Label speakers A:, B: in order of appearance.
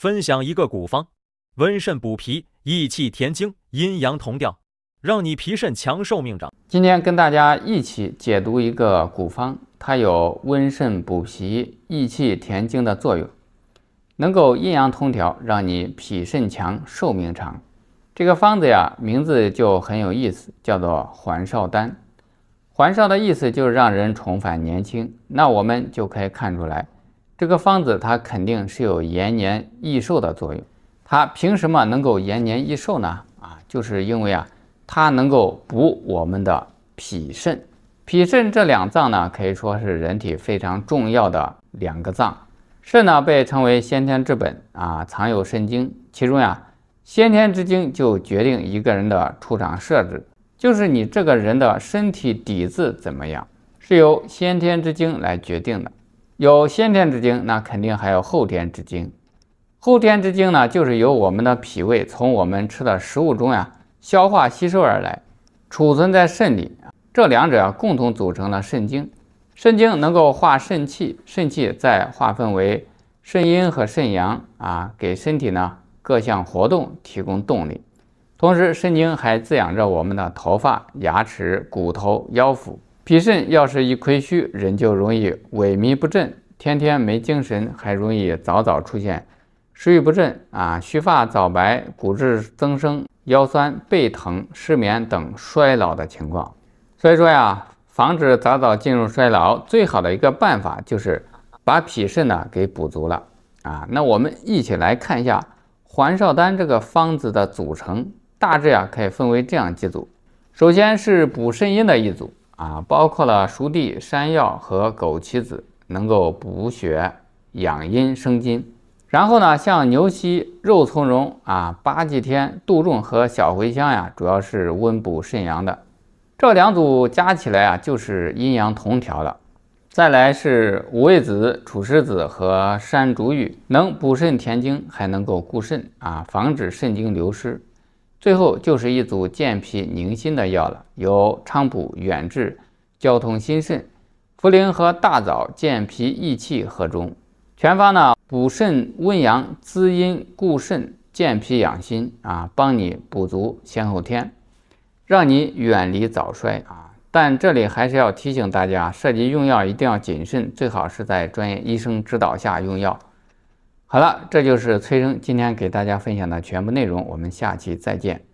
A: 分享一个古方，温肾补脾，益气填精，阴阳同调，让你脾肾强，寿命长。今天跟大家一起解读一个古方，它有温肾补脾、益气填精的作用，能够阴阳同调，让你脾肾强，寿命长。这个方子呀，名字就很有意思，叫做还少丹。还少的意思就是让人重返年轻，那我们就可以看出来。这个方子它肯定是有延年益寿的作用，它凭什么能够延年益寿呢？啊，就是因为啊，它能够补我们的脾肾，脾肾这两脏呢可以说是人体非常重要的两个脏。肾呢被称为先天之本啊，藏有肾精，其中呀先天之精就决定一个人的出场设置，就是你这个人的身体底子怎么样，是由先天之精来决定的。有先天之精，那肯定还有后天之精。后天之精呢，就是由我们的脾胃从我们吃的食物中呀，消化吸收而来，储存在肾里。这两者共同组成了肾精。肾精能够化肾气，肾气再划分为肾阴和肾阳啊，给身体呢各项活动提供动力。同时，肾精还滋养着我们的头发、牙齿、骨头、腰腹。脾肾要是一亏虚，人就容易萎靡不振，天天没精神，还容易早早出现食欲不振啊、须发早白、骨质增生、腰酸背疼、失眠等衰老的情况。所以说呀，防止早早进入衰老，最好的一个办法就是把脾肾呢给补足了啊。那我们一起来看一下还少丹这个方子的组成，大致呀可以分为这样几组。首先是补肾阴的一组。啊，包括了熟地、山药和枸杞子，能够补血、养阴、生津。然后呢，像牛膝、肉苁蓉啊、八际天、杜仲和小茴香呀，主要是温补肾阳的。这两组加起来啊，就是阴阳同调了。再来是五味子、储石子和山茱萸，能补肾填精，还能够固肾啊，防止肾精流失。最后就是一组健脾宁心的药了，有菖蒲远志交通心肾，茯苓和大枣健脾益气和中。全方呢补肾温阳滋阴固肾健脾养心啊，帮你补足先后天，让你远离早衰啊。但这里还是要提醒大家，涉及用药一定要谨慎，最好是在专业医生指导下用药。好了，这就是崔生今天给大家分享的全部内容。我们下期再见。